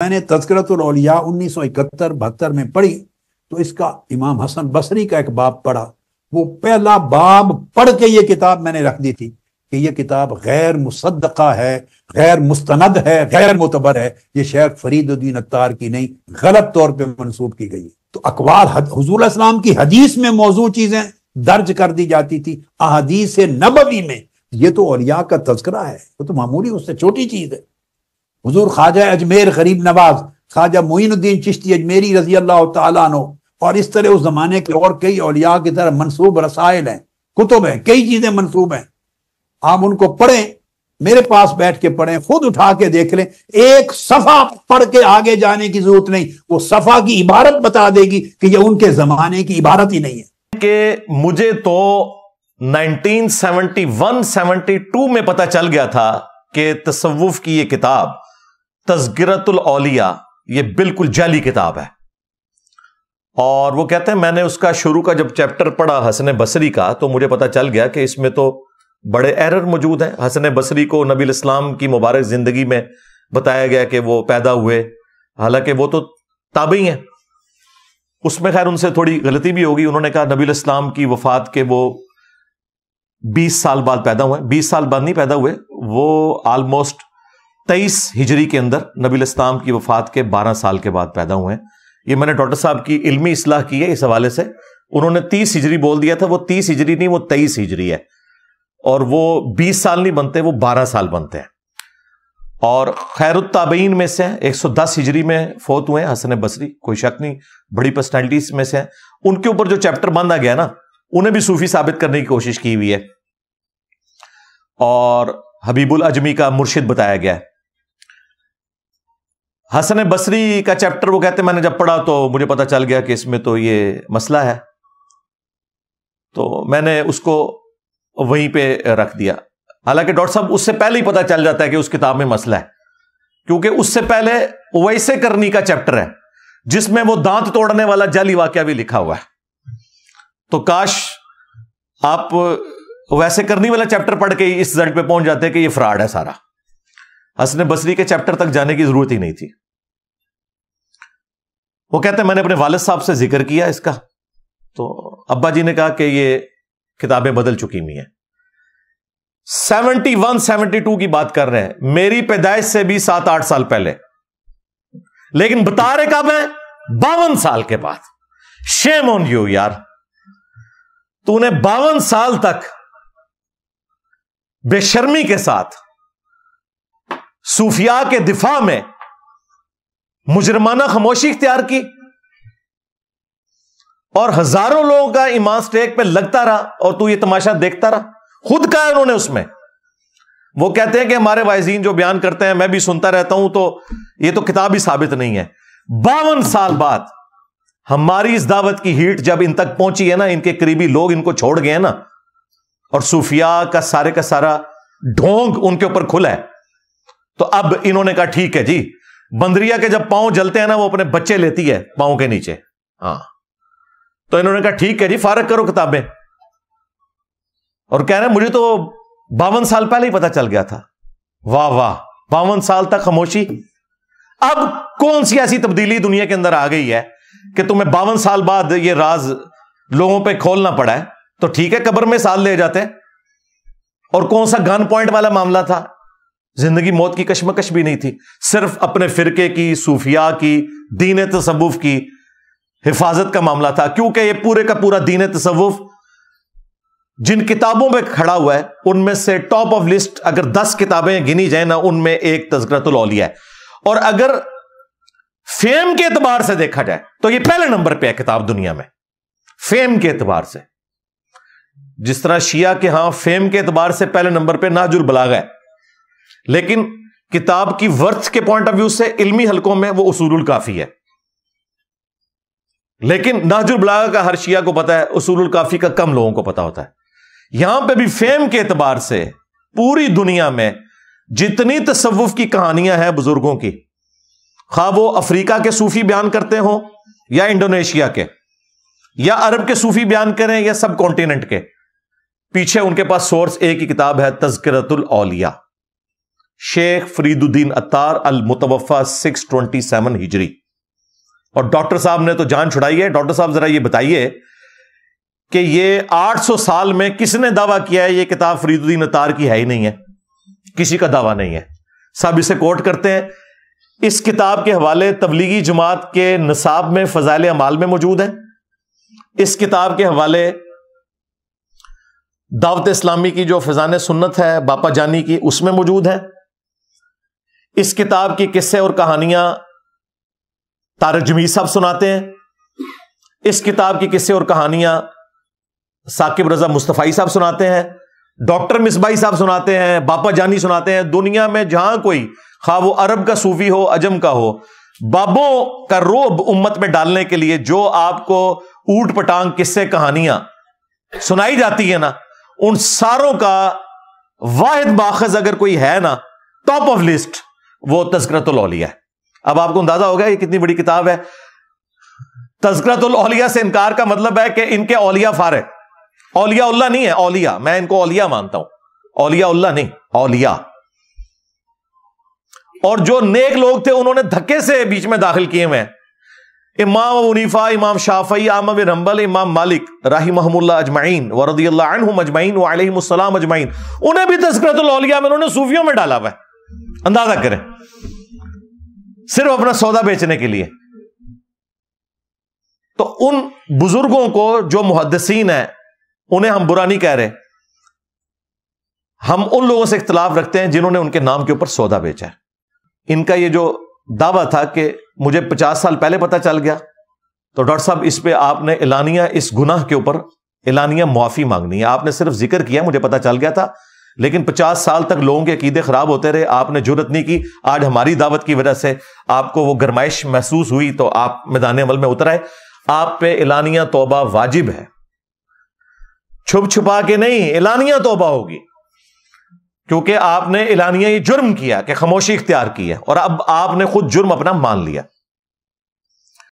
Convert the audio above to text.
میں نے تذکرت الاولیاء انیس سو اکہتر بہتر میں پڑھی تو اس کا امام حسن بصری کا ایک باب پڑھا وہ پہلا باب پڑھ کے یہ کتاب میں نے رکھ دی تھی کہ یہ کتاب غیر مصدقہ ہے غیر مستند ہے غیر متبر ہے یہ شیخ فرید الدین اتار کی نہیں غلط طور پہ منسوب کی گئی تو اقوال حضور اسلام کی حدیث میں موضوع چیزیں درج کر دی جاتی تھی احادیث نبوی میں یہ تو اولیاء کا تذکرہ ہے وہ تو معمولی اس سے چھوٹی چیز ہے حضور خواجہ اجمیر غریب نواز خواجہ معین الدین چشتی اجمیری رضی اللہ تعالیٰ عنہ اور اس طرح اس زمانے کے اور کئی اولیاء کی طرح منصوب رسائل ہیں کتب ہیں کئی چیزیں منصوب ہیں آپ ان کو پڑھیں میرے پاس بیٹھ کے پڑھیں خود اٹھا کے دیکھ لیں ایک صفحہ پڑھ کے آگے جانے کی ضرورت نہیں وہ صفحہ کی عبارت بتا دے گی کہ یہ ان کے زمانے کی عبارت ہی نہیں ہے کہ مجھے تو nineteen seventy one seventy two میں پتہ چل گیا تھا کہ تصوف کی یہ کتاب تذکرت الاولیا یہ بالکل جعلی کتاب ہے اور وہ کہتے ہیں میں نے اس کا شروع کا جب چیپٹر پڑھا حسن بصری کا تو مجھے پتا چل گیا کہ اس میں تو بڑے ایرر موجود ہیں حسن بصری کو نبی الاسلام کی مبارک زندگی میں بتایا گیا کہ وہ پیدا ہوئے حالانکہ وہ تو تاب ہی ہیں اس میں خیر ان سے تھوڑی غلطی بھی ہوگی انہوں نے کہا نبی الاسلام کی وفات کے وہ بیس سال بعد پیدا ہوئے بیس سال بعد نہیں پیدا ہوئے وہ آلموسٹ تیئیس ہجری کے اندر نبی الاسلام کی وفات کے بارہ سال کے بعد پیدا ہوئے ہیں یہ میں نے ڈاکٹر صاحب کی علمی اصلاح کی ہے اس حوالے سے انہوں نے تیس ہجری بول دیا تھا وہ تیس ہجری نہیں وہ تیئیس ہجری ہے اور وہ بیس سال نہیں بنتے وہ بارہ سال بنتے ہیں اور خیر الطابین میں سے ایک سو دس ہجری میں فوت ہوئے حسن بصری کوئی شک نہیں بڑی پرسنالٹیز میں سے ہیں ان کے اوپر جو چیپٹر باندھا گیا نا انہیں بھی صوفی ثابت کرنے کی کوشش کی ہوئی ہے اور حبیب الاجمی کا مرشد بتایا گیا ہے حسن بصری کا چیپٹر وہ کہتے ہیں میں نے جب پڑھا تو مجھے پتا چل گیا کہ اس میں تو یہ مسئلہ ہے تو میں نے اس کو وہیں پہ رکھ دیا حالانکہ ڈاکٹر صاحب اس سے پہلے ہی پتا چل جاتا ہے کہ اس کتاب میں مسئلہ ہے کیونکہ اس سے پہلے ویسے کرنی کا چیپٹر ہے جس میں وہ دانت توڑنے والا جلی واقعہ بھی لکھا ہوا ہے تو کاش آپ ویسے کرنی والا چیپٹر پڑھ کے اس رزلٹ پہ پہنچ جاتے کہ یہ فراڈ ہے سارا حسن بصری کے چیپٹر تک جانے کی ضرورت ہی نہیں تھی وہ کہتے ہیں میں نے اپنے والد صاحب سے ذکر کیا اس کا تو ابا جی نے کہا کہ یہ کتابیں بدل چکی ہوئی ہیں سیونٹی ون سیونٹی ٹو کی بات کر رہے ہیں میری پیدائش سے بھی سات آٹھ سال پہلے لیکن بتا رہے کب ہیں میں باون سال کے بعد شیم آن یو یار تو نے باون سال تک بے شرمی کے ساتھ صوفیاء کے دفاع میں مجرمانہ خاموشی اختیار کی اور ہزاروں لوگوں کا ایمان سٹیک پہ لگتا رہا اور تو یہ تماشا دیکھتا رہا خود کہا انہوں نے اس میں وہ کہتے ہیں کہ ہمارے وائزین جو بیان کرتے ہیں میں بھی سنتا رہتا ہوں تو یہ تو کتاب ہی ثابت نہیں ہے باون سال بعد ہماری اس دعوت کی ہیٹ جب ان تک پہنچی ہے نا ان کے قریبی لوگ ان کو چھوڑ گئے نا اور صوفیاء کا سارے کا سارا ڈھونگ ان کے اوپر کھلا ہے تو اب انہوں نے کہا ٹھیک ہے جی بندریا کے جب پاؤں جلتے ہیں نا وہ اپنے بچے لیتی ہے پاؤں کے نیچے ہاں تو انہوں نے کہا ٹھیک ہے جی فارغ کرو کتابیں اور کہہ رہے مجھے تو باون سال پہلے ہی پتا چل گیا تھا واہ واہ باون سال تک خاموشی اب کون سی ایسی تبدیلی دنیا کے اندر آ گئی ہے کہ تمہیں باون سال بعد یہ راز لوگوں پہ کھولنا پڑا ہے تو ٹھیک ہے قبر میں سال لے جاتے اور کون سا گن پوائنٹ والا معاملہ تھا زندگی موت کی کشمکش بھی نہیں تھی صرف اپنے فرقے کی صوفیاء کی دین تصوف کی حفاظت کا معاملہ تھا کیونکہ یہ پورے کا پورا دین تصوف جن کتابوں میں کھڑا ہوا ہے ان میں سے ٹاپ آف لسٹ اگر دس کتابیں گنی جائیں نا ان میں ایک تذکرت الاولیاء ہے اور اگر فیم کے اعتبار سے دیکھا جائے تو یہ پہلے نمبر پہ ہے کتاب دنیا میں فیم کے اعتبار سے جس طرح شیعہ کے ہاں فیم کے اعتبار سے پہلے نمبر پہ ناجر بلا ہے لیکن کتاب کی ورتھ کے پوائنٹ آف ویو سے علمی حلقوں میں وہ اصول الکافی ہے لیکن نہج البلاغ کا ہر شیعہ کو پتا ہے اصول الکافی کا کم لوگوں کو پتا ہوتا ہے یہاں پہ بھی فیم کے اعتبار سے پوری دنیا میں جتنی تصوف کی کہانیاں ہیں بزرگوں کی خواہ وہ افریقہ کے صوفی بیان کرتے ہوں یا انڈونیشیا کے یا عرب کے صوفی بیان کریں یا سب کانٹیننٹ کے پیچھے ان کے پاس سورس ایک کی کتاب ہے تذکرت الاولیاء شیخ فرید الدین اتار المتوفا سکس ٹوینٹی سیون ہجری اور ڈاکٹر صاحب نے تو جان چھڑائی ہے ڈاکٹر صاحب ذرا یہ بتائیے کہ یہ آٹھ سو سال میں کس نے دعویٰ کیا ہے یہ کتاب فرید الدین اتار کی ہے ہی نہیں ہے کسی کا دعویٰ نہیں ہے سب اسے کوٹ کرتے ہیں اس کتاب کے حوالے تبلیغی جماعت کے نصاب میں فضائل اعمال میں موجود ہے اس کتاب کے حوالے دعوت اسلامی کی جو فضان سنت ہے باپا جانی کی اس میں موجود ہے اس کتاب کی قصے اور کہانیاں تارک جمی صاحب سناتے ہیں اس کتاب کی قصے اور کہانیاں ثاقب رضا مصطفی صاحب سناتے ہیں ڈاکٹر مصباحی صاحب سناتے ہیں باپا جانی سناتے ہیں دنیا میں جہاں کوئی خواہ وہ عرب کا صوفی ہو اجم کا ہو بابوں کا روب امت میں ڈالنے کے لیے جو آپ کو اوٹ پٹانگ قصے کہانیاں سنائی جاتی ہے نا ان ساروں کا واحد باخذ اگر کوئی ہے نا ٹاپ آف لسٹ وہ تذکرت ہے اب آپ کو اندازہ ہو گیا یہ کتنی بڑی کتاب ہے تذکرت سے انکار کا مطلب ہے کہ ان کے اولیا فار اولیا نہیں ہے اولیا میں ان کو اولیا مانتا ہوں اولیا اللہ نہیں اولیا اور جو نیک لوگ تھے انہوں نے دھکے سے بیچ میں داخل کیے ہوئے ہیں امام منیفا امام شافعی امام مالک راہی محم اللہ اجمائن وردی اجمائین انہیں بھی تذکرت الاولیاء میں انہوں نے صوفیوں میں ڈالا ہوا ہے اندازہ کریں صرف اپنا سودا بیچنے کے لیے تو ان بزرگوں کو جو محدثین ہیں انہیں ہم برا نہیں کہہ رہے ہم ان لوگوں سے اختلاف رکھتے ہیں جنہوں نے ان کے نام کے اوپر سودا بیچا ہے ان کا یہ جو دعویٰ تھا کہ مجھے پچاس سال پہلے پتا چل گیا تو ڈاکٹر صاحب اس پہ آپ نے اعلانیہ اس گناہ کے اوپر اعلانیہ معافی مانگنی ہے آپ نے صرف ذکر کیا مجھے پتا چل گیا تھا لیکن پچاس سال تک لوگوں کے عقیدے خراب ہوتے رہے آپ نے جرت نہیں کی آج ہماری دعوت کی وجہ سے آپ کو وہ گرمائش محسوس ہوئی تو آپ میدان عمل میں اترائے آپ پہ اعلانیہ توبہ واجب ہے چھپ چھپا کے نہیں اعلانیہ توبہ ہوگی کیونکہ آپ نے اعلانیہ یہ جرم کیا کہ خاموشی اختیار کی ہے اور اب آپ نے خود جرم اپنا مان لیا